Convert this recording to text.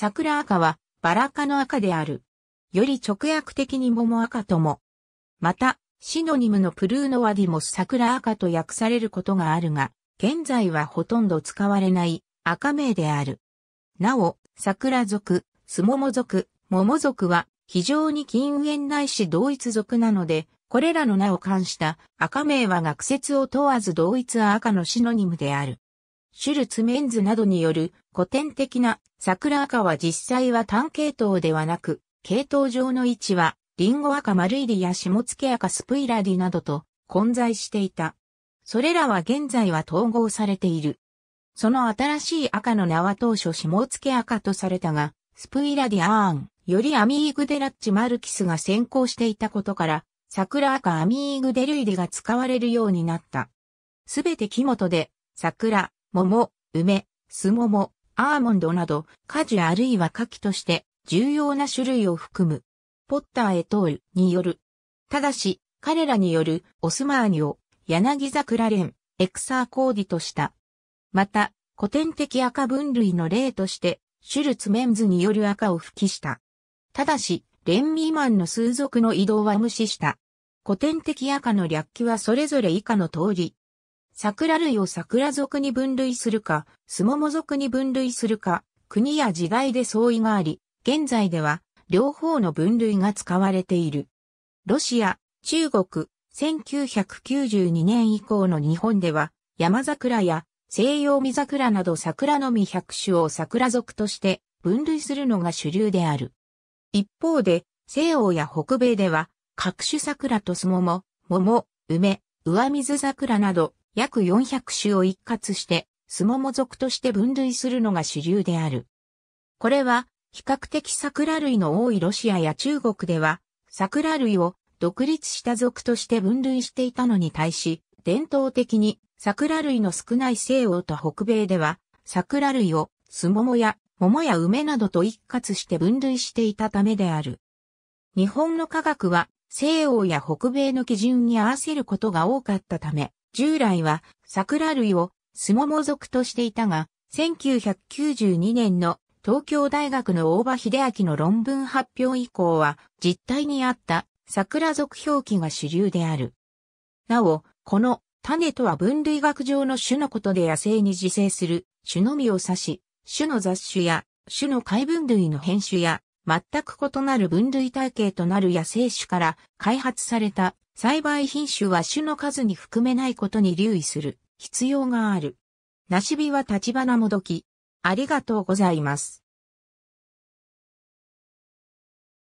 桜赤はバラ科の赤である。より直訳的に桃赤とも。また、シノニムのプルーノワディも桜赤と訳されることがあるが、現在はほとんど使われない赤名である。なお、桜族、スモモ族、桃族は非常に近縁ないし同一族なので、これらの名を冠した赤名は学説を問わず同一赤のシノニムである。シュルツメンズなどによる古典的な桜赤は実際は単系統ではなく、系統上の位置は、リンゴ赤マイディや下付け赤スプイラディなどと混在していた。それらは現在は統合されている。その新しい赤の名は当初下付け赤とされたが、スプイラディアーン、よりアミーグデラッチマルキスが先行していたことから、桜赤アミーグデルイデが使われるようになった。すべて木本で、桜、桃、梅、スモモ、アーモンドなど、果樹あるいは柿として重要な種類を含む。ポッター・エトールによる。ただし、彼らによるオスマーニを柳桜連、エクサーコーディとした。また、古典的赤分類の例として、シュルツメンズによる赤を吹きした。ただし、レンミーマンの数族の移動は無視した。古典的赤の略記はそれぞれ以下の通り、桜類を桜属に分類するか、スモモ属に分類するか、国や時代で相違があり、現在では両方の分類が使われている。ロシア、中国、1992年以降の日本では、山桜や西洋見桜など桜のみ百種を桜属として分類するのが主流である。一方で、西欧や北米では、各種桜とスモモ、桃、梅、上水桜など約400種を一括して、スモモ属として分類するのが主流である。これは、比較的桜類の多いロシアや中国では、桜類を独立した属として分類していたのに対し、伝統的に桜類の少ない西欧と北米では、桜類をスモモや桃や梅などと一括して分類していたためである。日本の科学は西欧や北米の基準に合わせることが多かったため、従来は桜類をスモモ属としていたが、1992年の東京大学の大場秀明の論文発表以降は実態にあった桜属表記が主流である。なお、この種とは分類学上の種のことで野生に自生する種のみを指し、種の雑種や種の海分類の変種や全く異なる分類体系となる野生種から開発された栽培品種は種の数に含めないことに留意する必要がある。梨火は立花もどき。ありがとうございます。